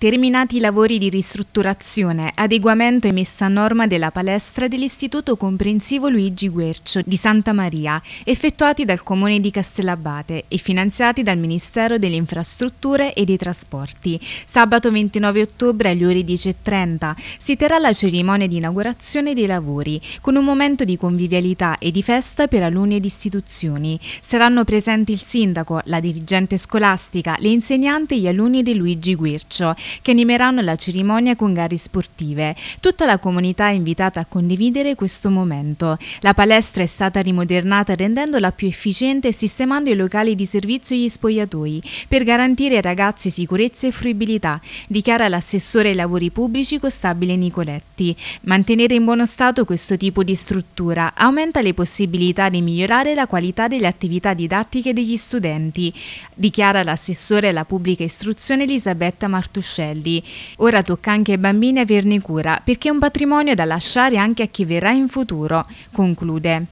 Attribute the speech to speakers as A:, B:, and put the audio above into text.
A: Terminati i lavori di ristrutturazione, adeguamento e messa a norma della palestra dell'Istituto Comprensivo Luigi Guercio di Santa Maria, effettuati dal Comune di Castellabate e finanziati dal Ministero delle Infrastrutture e dei Trasporti. Sabato 29 ottobre alle ore 10.30 si terrà la cerimonia di inaugurazione dei lavori, con un momento di convivialità e di festa per alunni ed istituzioni. Saranno presenti il sindaco, la dirigente scolastica, le insegnanti e gli alunni di Luigi Guercio che animeranno la cerimonia con gare sportive. Tutta la comunità è invitata a condividere questo momento. La palestra è stata rimodernata rendendola più efficiente e sistemando i locali di servizio e gli spogliatoi per garantire ai ragazzi sicurezza e fruibilità, dichiara l'assessore ai lavori pubblici Costabile Nicoletti. Mantenere in buono stato questo tipo di struttura aumenta le possibilità di migliorare la qualità delle attività didattiche degli studenti, dichiara l'assessore alla pubblica istruzione Elisabetta Martuscelli uccelli. Ora tocca anche ai bambini averne cura perché è un patrimonio da lasciare anche a chi verrà in futuro, conclude.